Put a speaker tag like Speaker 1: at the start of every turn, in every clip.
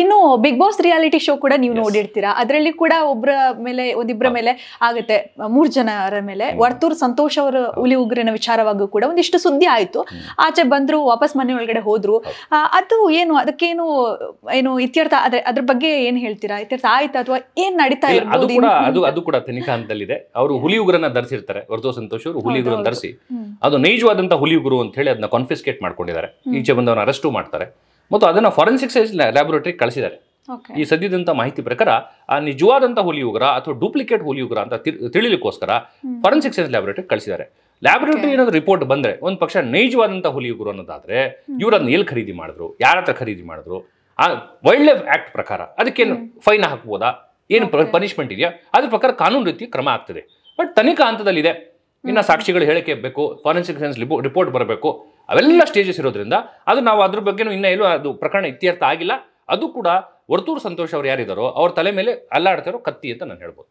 Speaker 1: ಇನ್ನು big boss reality show ಕೂಡ ನೀವು ನೋಡಿರ್ತೀರಾ ಅದರಲ್ಲಿ ಕೂಡ ಒಬ್ಬರ ಮೇಲೆ ಒಂದಿಬ್ಬರ ಮೇಲೆ ಆಗುತ್ತೆ ಮೂರು ಜನರ ಮೇಲೆ ವರ್ತೂರ್ ಸಂತೋಷ್ ಅವರ ಹುಲಿ ಉಗ್ರಿನ ವಿಚಾರವಾಗೂ ಕೂಡ ಒಂದಿಷ್ಟು ಸುದ್ದಿ ಆಯಿತು ಆಚೆ ಬಂದ್ರು ವಾಪಸ್ ಮನೆ ಒಳಗಡೆ ಹೋದ್ರು ಅದು ಏನು ಅದಕ್ಕೇನು ಏನು ಇತ್ಯರ್ಥ ಅದ್ರ ಅದ್ರ ಬಗ್ಗೆ ಏನು ಹೇಳ್ತೀರಾ ಇತ್ಯರ್ಥ ಆಯ್ತಾ ಅಥವಾ ಏನ್ ನಡೀತಾ ಇರ್ಬೋದು ಅದು
Speaker 2: ಅದು ಕೂಡ ತನಿಖಾ ಹಂತದಲ್ಲಿದೆ ಅವರು ಹುಲಿ ಉಗ್ರನ ಧರಿಸಿರ್ತಾರೆ ವರ್ತೂರ್ ಸಂತೋಷ್ ಅವರು ಹುಲಿ ಉಗ್ರನ ಧರಿಸಿ ಅದು ನೈಜವಾದಂತಹ ಹುಲಿ ಉಗ್ರು ಅಂತ ಹೇಳಿ ಅದನ್ನ ಕಾನ್ಫಿಸ್ಕೇಟ್ ಮಾಡ್ಕೊಂಡಿದ್ದಾರೆ ಈಚೆ ಬಂದವನ ಅರೆಸ್ಟು ಮಾಡ್ತಾರೆ ಮತ್ತು ಅದನ್ನು ಫಾರೆನ್ಸಿಕ್ ಸೈನ್ಸ್ ಲ್ಯಾಬೊರೇಟರಿ ಕಳಿಸಿದ್ದಾರೆ ಈ ಸದ್ಯದಂತ ಮಾಹಿತಿ ಪ್ರಕಾರ ಆ ನಿಜವಾದಂಥ ಉಗ್ರ ಅಥವಾ ಡೂಪ್ಲಿಕೇಟ್ ಉಗ್ರ ಅಂತ ತಿಳಿಲಿಕ್ಕೋಸ್ಕರ ಫಾರೆನ್ಸಿಕ್ ಸೈನ್ಸ್ ಲ್ಯಾಬೊರೇಟರಿ ಕಳಿಸಿದ್ದಾರೆ ಲ್ಯಾಬೊರೇಟರಿ ಏನಾದ್ರು ರಿಪೋರ್ಟ್ ಬಂದ್ರೆ ಒಂದು ಪಕ್ಷ ಹುಲಿ ಉಗ್ರ ಅನ್ನೋದಾದ್ರೆ ಇವರನ್ನ ಎಲ್ಲಿ ಖರೀದಿ ಮಾಡಿದ್ರು ಯಾರ ಹತ್ರ ಖರೀದಿ ಮಾಡಿದ್ರು ಆ ವೈಲ್ಡ್ ಲೈಫ್ ಆಕ್ಟ್ ಪ್ರಕಾರ ಅದಕ್ಕೇನು ಫೈನ್ ಹಾಕ್ಬೋದಾ ಏನು ಪನಿಷ್ಮೆಂಟ್ ಇದೆಯಾ ಅದ್ರ ಪ್ರಕಾರ ಕಾನೂನು ರೀತಿ ಕ್ರಮ ಆಗ್ತದೆ ಬಟ್ ತನಿಖಾ ಹಂತದಲ್ಲಿದೆ ಇನ್ನ ಸಾಕ್ಷಿಗಳು ಹೇಳಿಕೆ ಬೇಕು ಫಾರೆನ್ಸಿಕ್ ಸೈನ್ಸ್ ರಿಪೋರ್ಟ್ ಬರಬೇಕು ಅವೆಲ್ಲ ಸ್ಟೇಜಸ್ ಇರೋದ್ರಿಂದ ಅದು ನಾವು ಅದ್ರ ಬಗ್ಗೆ ಇನ್ನೂ ಎಲ್ಲೂ ಅದು ಪ್ರಕರಣ ಇತ್ಯರ್ಥ ಆಗಿಲ್ಲ ಅದು ಕೂಡ ವರ್ತೂರು ಸಂತೋಷ್ ಅವರು ಯಾರಿದ್ದಾರೋ ಅವ್ರ ತಲೆ ಮೇಲೆ ಅಲ್ಲಾಡ್ತಾರೋ ಕತ್ತಿ ಅಂತ ನಾನು ಹೇಳ್ಬೋದು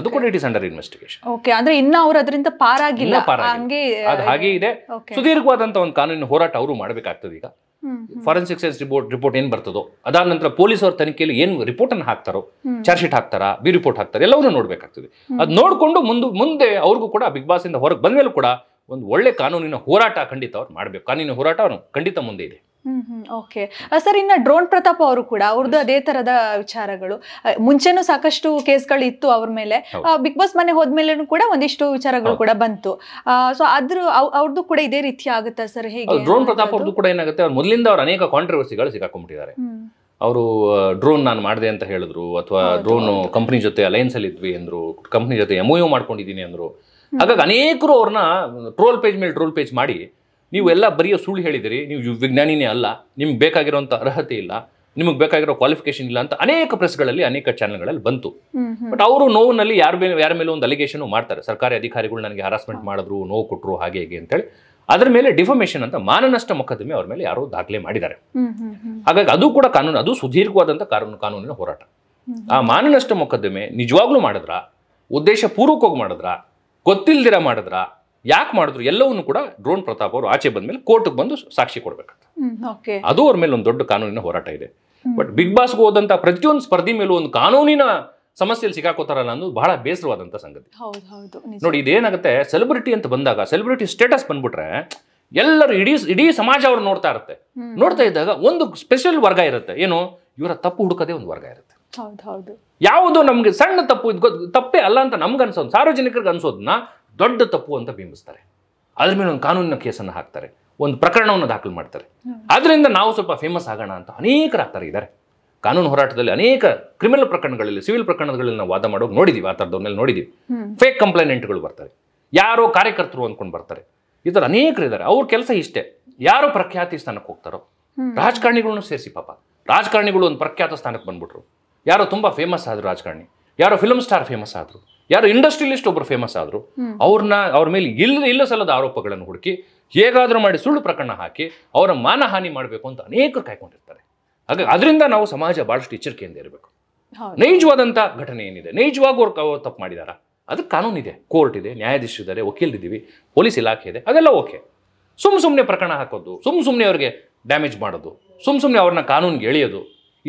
Speaker 2: ಅದು ಕೂಡ ಇಟ್ ಅಂಡರ್ ಇನ್ವೆಸ್ಟಿಗೇಷನ್
Speaker 1: ಅಂದ್ರೆ ಇನ್ನ ಅವ್ರ ಅದರಿಂದ ಪಾರಾಗಿಲ್ಲ ಅದು ಹಾಗೆ
Speaker 2: ಇದೆ ಸುದೀರ್ಘವಾದಂತ ಒಂದು ಕಾನೂನಿನ ಹೋರಾಟ ಅವರು ಮಾಡಬೇಕಾಗ್ತದೆ ಈಗ ಫಾರೆನ್ಸಿಕ್ ಸೈನ್ಸ್ ರಿಪೋರ್ಟ್ ರಿಪೋರ್ಟ್ ಏನ್ ಬರ್ತದೋ ಅದಾದ ನಂತರ ಪೊಲೀಸ್ ಅವರ ತನಿಖೆಯಲ್ಲಿ ಏನ್ ರಿಪೋರ್ಟ್ ಅನ್ನು ಹಾಕ್ತಾರೋ ಚಾರ್ಜ್ ಶೀಟ್ ಹಾಕ್ತಾರಾ ಬಿ ರಿಪೋರ್ಟ್ ಹಾಕ್ತಾರೆ ಎಲ್ಲವನ್ನೂ ನೋಡ್ಬೇಕಾಗ್ತದೆ ಅದ್ ನೋಡ್ಕೊಂಡು ಮುಂದೆ ಮುಂದೆ ಅವ್ರಿಗೂ ಕೂಡ ಬಿಗ್ ಬಾಸ್ ಇಂದ ಹೊರಗೆ ಬಂದ್ಮೇಲೂ ಕೂಡ ಒಂದು ಒಳ್ಳೆ ಕಾನೂನಿನ ಹೋರಾಟ ಖಂಡಿತ ಅವ್ರು ಮಾಡಬೇಕು ಕಾನೂನಿನ ಹೋರಾಟ ಅವರು ಖಂಡಿತ ಮುಂದೆ ಇದೆ
Speaker 1: ಓಕೆ ಸರ್ ಇನ್ನು ಡ್ರೋನ್ ಪ್ರತಾಪ್ ಅವರು ಕೂಡ ಅವ್ರದ್ದು ಅದೇ ತರದ ವಿಚಾರಗಳು ಮುಂಚೆನೂ ಸಾಕಷ್ಟು ಕೇಸ್ಗಳು ಇತ್ತು ಅವ್ರ ಮೇಲೆ ಬಿಗ್ ಬಾಸ್ ಮನೆ ಹೋದ್ಮೇಲೆ ಕೂಡ ಒಂದಿಷ್ಟು ವಿಚಾರಗಳು ಕೂಡ ಬಂತು ಸೊ ಅದ್ರ ಅವ್ರದ್ದು ಕೂಡ ಇದೇ ರೀತಿ ಆಗುತ್ತಾ ಸರ್ ಹೇಗೆ ಡ್ರೋನ್
Speaker 2: ಪ್ರತಾಪ್ ಅವ್ರದ್ದು ಕೂಡ ಏನಾಗುತ್ತೆ ಅವ್ರು ಮೊದಲಿಂದ ಅವ್ರು ಅನೇಕ ಕಾಂಟ್ರವರ್ಸಿಗಳು ಸಿಗಾಕೊಂಡ್ಬಿಟ್ಟಿದ್ದಾರೆ ಅವರು ಡ್ರೋನ್ ನಾನು ಮಾಡಿದೆ ಅಂತ ಹೇಳಿದ್ರು ಅಥವಾ ಡ್ರೋನ್ ಕಂಪ್ನಿ ಜೊತೆ ಅಲೈನ್ಸ್ ಅಲ್ಲಿ ಇದ್ವಿ ಅಂದ್ರು ಕಂಪ್ನಿ ಜೊತೆ ಎಮೋಯೋ ಮಾಡ್ಕೊಂಡಿದ್ದೀನಿ ಅಂದ್ರು ಹಾಗಾಗಿ ಅನೇಕರು ಅವ್ರನ್ನ ಟ್ರೋಲ್ ಪೇಜ್ ಮೇಲೆ ಟ್ರೋಲ್ ಪೇಜ್ ಮಾಡಿ ನೀವು ಎಲ್ಲ ಬರೀ ಸುಳ್ಳು ಹೇಳಿದಿರಿ ನೀವು ವಿಜ್ಞಾನಿನೇ ಅಲ್ಲ ನಿಮ್ಗೆ ಬೇಕಾಗಿರೋಂಥ ಅರ್ಹತೆ ಇಲ್ಲ ನಿಮಗೆ ಬೇಕಾಗಿರೋ ಕ್ವಾಲಿಫಿಕೇಶನ್ ಇಲ್ಲ ಅಂತ ಅನೇಕ ಪ್ರೆಸ್ಗಳಲ್ಲಿ ಅನೇಕ ಚಾನೆಲ್ಗಳಲ್ಲಿ ಬಂತು ಬಟ್ ಅವರು ನೋವಿನಲ್ಲಿ ಯಾರ ಮೇಲೆ ಯಾರ ಮೇಲೆ ಒಂದು ಅಲಿಗೇಷನ್ ಮಾಡ್ತಾರೆ ಸರ್ಕಾರಿ ಅಧಿಕಾರಿಗಳು ನನಗೆ ಹರಾಸ್ಮೆಂಟ್ ಮಾಡಿದ್ರು ನೋವು ಕೊಟ್ಟರು ಹಾಗೆ ಹೇಗೆ ಅಂತೇಳಿ ಅದರ ಮೇಲೆ ಡಿಫಮೇಷನ್ ಅಂತ ಮಾನನಷ್ಟ ಮೊಕದ್ದಮೆ ಅವ್ರ ಮೇಲೆ ಯಾರೋ ದಾಖಲೆ ಮಾಡಿದ್ದಾರೆ ಹಾಗಾಗಿ ಅದು ಕೂಡ ಕಾನೂನು ಅದು ಸುದೀರ್ಘವಾದಂಥ ಕಾನೂನಿನ ಹೋರಾಟ ಆ ಮಾನನಷ್ಟ ಮೊಕದ್ದಮೆ ನಿಜವಾಗ್ಲೂ ಮಾಡಿದ್ರ ಉದ್ದೇಶ ಪೂರ್ವಕವಾಗಿ ಮಾಡಿದ್ರಾ ಗೊತ್ತಿಲ್ದಿರ ಮಾಡಿದ್ರ ಯಾಕೆ ಮಾಡಿದ್ರು ಎಲ್ಲವನ್ನು ಕೂಡ ಡ್ರೋನ್ ಪ್ರತಾಪ್ ಅವರು ಆಚೆ ಬಂದ ಮೇಲೆ ಕೋರ್ಟ್ಗೆ ಬಂದು ಸಾಕ್ಷಿ
Speaker 1: ಕೊಡ್ಬೇಕಂತೆ
Speaker 2: ಅದು ಅವ್ರ ಮೇಲೆ ಒಂದು ದೊಡ್ಡ ಕಾನೂನಿನ ಹೋರಾಟ ಇದೆ ಬಟ್ ಬಿಗ್ ಬಾಸ್ಗೆ ಹೋದಂತ ಪ್ರತಿಯೊಂದು ಸ್ಪರ್ಧಿ ಮೇಲೂ ಒಂದು ಕಾನೂನಿನ ಸಮಸ್ಯೆಯಲ್ಲಿ ಸಿಕ್ಕಾಕೋತಾರಲ್ಲ ಅನ್ನೋದು ಬಹಳ ಬೇಸರವಾದಂತಹ
Speaker 1: ಸಂಗತಿ ನೋಡಿ
Speaker 2: ಇದೇನಾಗುತ್ತೆ ಸೆಲೆಬ್ರಿಟಿ ಅಂತ ಬಂದಾಗ ಸೆಲೆಬ್ರಿಟಿ ಸ್ಟೇಟಸ್ ಬಂದ್ಬಿಟ್ರೆ ಎಲ್ಲರೂ ಇಡೀ ಇಡೀ ಸಮಾಜ ಅವ್ರು ನೋಡ್ತಾ ಇರುತ್ತೆ ನೋಡ್ತಾ ಇದ್ದಾಗ ಒಂದು ಸ್ಪೆಷಲ್ ವರ್ಗ ಇರುತ್ತೆ ಏನು ಇವರ ತಪ್ಪು ಹುಡುಕದೇ ಒಂದು ವರ್ಗ ಇರುತ್ತೆ ಯಾವುದು ನಮಗೆ ಸಣ್ಣ ತಪ್ಪು ತಪ್ಪೇ ಅಲ್ಲ ಅಂತ ನಮ್ಗೆ ಅನ್ಸೋದು ಸಾರ್ವಜನಿಕರಿಗೆ ಅನ್ಸೋದನ್ನ ದೊಡ್ಡ ತಪ್ಪು ಅಂತ ಬಿಂಬಿಸ್ತಾರೆ ಅದ್ರ ಮೇಲೆ ಒಂದು ಕಾನೂನಿನ ಕೇಸನ್ನು ಹಾಕ್ತಾರೆ ಒಂದು ಪ್ರಕರಣವನ್ನು ದಾಖಲು ಮಾಡ್ತಾರೆ ಅದರಿಂದ ನಾವು ಸ್ವಲ್ಪ ಫೇಮಸ್ ಆಗೋಣ ಅಂತ ಅನೇಕರಾಗ್ತಾರೆ ಇದ್ದಾರೆ ಕಾನೂನು ಹೋರಾಟದಲ್ಲಿ ಅನೇಕ ಕ್ರಿಮಿನಲ್ ಪ್ರಕರಣಗಳಲ್ಲಿ ಸಿವಿಲ್ ಪ್ರಕರಣಗಳಲ್ಲಿ ನಾವು ವಾದ ಮಾಡೋದು ನೋಡಿದೀವಿ ಆ ಥರದವ್ರನ್ನೆಲ್ಲ ನೋಡಿದ್ದೀವಿ ಫೇಕ್ ಕಂಪ್ಲೇನೆಂಟ್ಗಳು ಬರ್ತಾರೆ ಯಾರೋ ಕಾರ್ಯಕರ್ತರು ಅಂದ್ಕೊಂಡು ಬರ್ತಾರೆ ಈ ಥರ ಅನೇಕರು ಇದ್ದಾರೆ ಅವ್ರ ಕೆಲಸ ಇಷ್ಟೇ ಯಾರು ಪ್ರಖ್ಯಾತಿ ಸ್ಥಾನಕ್ಕೆ ಹೋಗ್ತಾರೋ
Speaker 1: ರಾಜಕಾರಣಿಗಳನ್ನು
Speaker 2: ಸೇರಿಸಿ ಪಾಪ ರಾಜಕಾರಣಿಗಳು ಒಂದು ಪ್ರಖ್ಯಾತ ಸ್ಥಾನಕ್ಕೆ ಬಂದ್ಬಿಟ್ರು ಯಾರೋ ತುಂಬ ಫೇಮಸ್ ಆದರು ರಾಜಕಾರಣಿ ಯಾರೋ ಫಿಲಮ್ ಸ್ಟಾರ್ ಫೇಮಸ್ ಆದರು ಯಾರೋ ಇಂಡಸ್ಟ್ರಿಯಲಿಸ್ಟ್ ಒಬ್ಬರು ಫೇಮಸ್ ಆದರು ಅವ್ರನ್ನ ಅವ್ರ ಮೇಲೆ ಇಲ್ಲ ಇಲ್ಲ ಸಲ್ಲದ ಆರೋಪಗಳನ್ನು ಹುಡುಕಿ ಹೇಗಾದರೂ ಮಾಡಿ ಸುಳ್ಳು ಪ್ರಕರಣ ಹಾಕಿ ಅವರ ಮಾನಹಾನಿ ಮಾಡಬೇಕು ಅಂತ ಅನೇಕರು ಕಾಯ್ಕೊಂಡಿರ್ತಾರೆ ಹಾಗಾಗಿ ಅದರಿಂದ ನಾವು ಸಮಾಜ ಭಾಳಷ್ಟು ಎಚ್ಚರಿಕೆಯಿಂದ ಇರಬೇಕು ನೈಜವಾದಂಥ ಘಟನೆ ಏನಿದೆ ನೈಜವಾಗಿ ಅವ್ರು ತಪ್ಪು ಮಾಡಿದಾರ ಅದಕ್ಕೆ ಕಾನೂನಿದೆ ಕೋರ್ಟ್ ಇದೆ ನ್ಯಾಯಾಧೀಶರಿದ್ದಾರೆ ವಕೀಲರಿದ್ದೀವಿ ಪೊಲೀಸ್ ಇಲಾಖೆ ಇದೆ ಅದೆಲ್ಲ ಓಕೆ ಸುಮ್ಮ ಸುಮ್ಮನೆ ಪ್ರಕರಣ ಹಾಕೋದು ಸುಮ್ಮ ಸುಮ್ಮನೆ ಅವ್ರಿಗೆ ಡ್ಯಾಮೇಜ್ ಮಾಡೋದು ಸುಮ್ಮ ಸುಮ್ಮನೆ ಅವ್ರನ್ನ ಕಾನೂನಿಗೆ ಎಳೆಯೋದು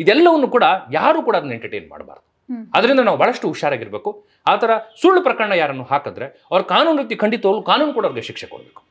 Speaker 2: ಇದೆಲ್ಲವನ್ನು ಕೂಡ ಯಾರು ಕೂಡ ಅದನ್ನ ಎಂಟರ್ಟೈನ್ ಮಾಡಬಾರ್ದು ಅದರಿಂದ ನಾವು ಬಹಳಷ್ಟು ಹುಷಾರಾಗಿರ್ಬೇಕು ಆ ಥರ ಸುಳ್ಳು ಪ್ರಕರಣ ಯಾರನ್ನು ಹಾಕಿದ್ರೆ ಅವ್ರ ಕಾನೂನು ರೀತಿ ಖಂಡಿತವಾಗ್ಲೂ ಕಾನೂನು ಕೂಡ ಅವ್ರಿಗೆ ಶಿಕ್ಷೆ ಕೊಡಬೇಕು